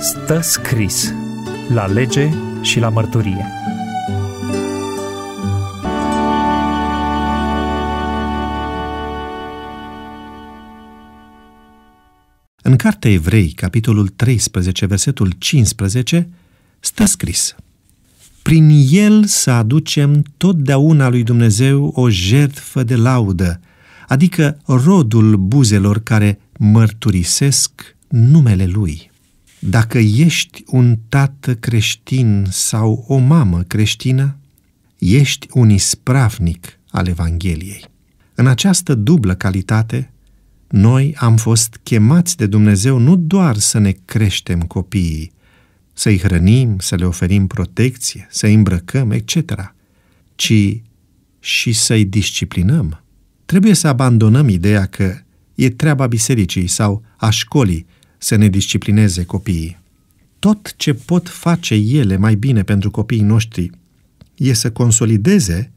Stă scris la lege și la mărturie. În Cartea Evrei, capitolul 13, versetul 15, stă scris Prin el să aducem totdeauna lui Dumnezeu o jertfă de laudă, adică rodul buzelor care mărturisesc numele Lui. Dacă ești un tată creștin sau o mamă creștină, ești un ispravnic al Evangheliei. În această dublă calitate, noi am fost chemați de Dumnezeu nu doar să ne creștem copiii, să-i hrănim, să le oferim protecție, să-i îmbrăcăm, etc., ci și să-i disciplinăm. Trebuie să abandonăm ideea că e treaba bisericii sau a școlii să ne disciplineze copiii. Tot ce pot face ele mai bine pentru copiii noștri e să consolideze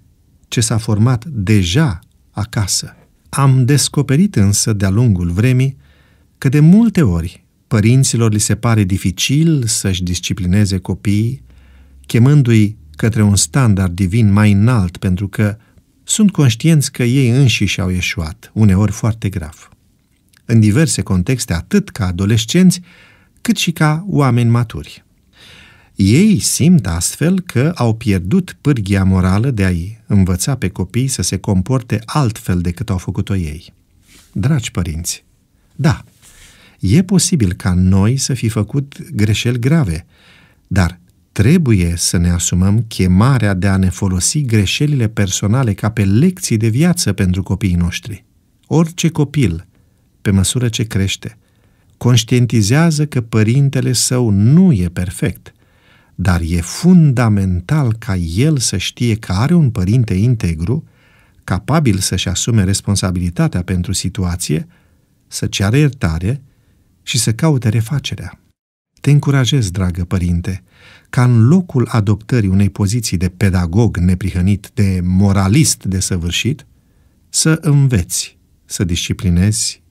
ce s-a format deja acasă. Am descoperit însă de-a lungul vremii că de multe ori părinților li se pare dificil să-și disciplineze copiii, chemându-i către un standard divin mai înalt pentru că sunt conștienți că ei înșiși au ieșuat, uneori foarte grav în diverse contexte, atât ca adolescenți, cât și ca oameni maturi. Ei simt astfel că au pierdut pârghia morală de a-i învăța pe copii să se comporte altfel decât au făcut-o ei. Dragi părinți, da, e posibil ca noi să fi făcut greșeli grave, dar trebuie să ne asumăm chemarea de a ne folosi greșelile personale ca pe lecții de viață pentru copiii noștri. Orice copil pe măsură ce crește. Conștientizează că părintele său nu e perfect, dar e fundamental ca el să știe că are un părinte integru, capabil să-și asume responsabilitatea pentru situație, să ceară iertare și să caute refacerea. Te încurajez, dragă părinte, ca în locul adoptării unei poziții de pedagog neprihănit, de moralist desăvârșit, să înveți, să disciplinezi,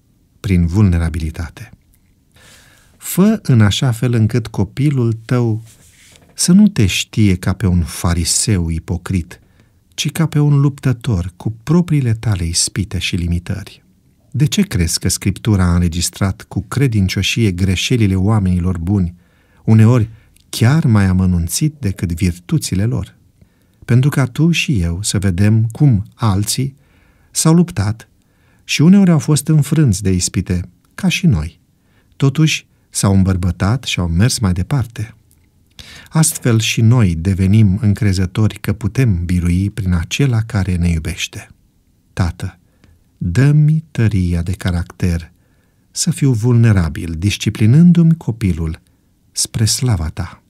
prin vulnerabilitate. Fă în așa fel încât copilul tău să nu te știe ca pe un fariseu ipocrit, ci ca pe un luptător cu propriile tale ispite și limitări. De ce crezi că Scriptura a înregistrat cu credincioșie greșelile oamenilor buni, uneori chiar mai amănunțit decât virtuțile lor? Pentru ca tu și eu să vedem cum alții s-au luptat și uneori au fost înfrânți de ispite, ca și noi. Totuși, s-au îmbărbătat și au mers mai departe. Astfel și noi devenim încrezători că putem birui prin acela care ne iubește. Tată, dă-mi tăria de caracter, să fiu vulnerabil, disciplinându-mi copilul spre slava ta.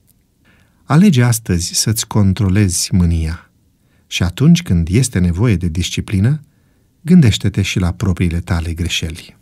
Alege astăzi să-ți controlezi mânia și atunci când este nevoie de disciplină, gândește-te și la propriile tale greșeli.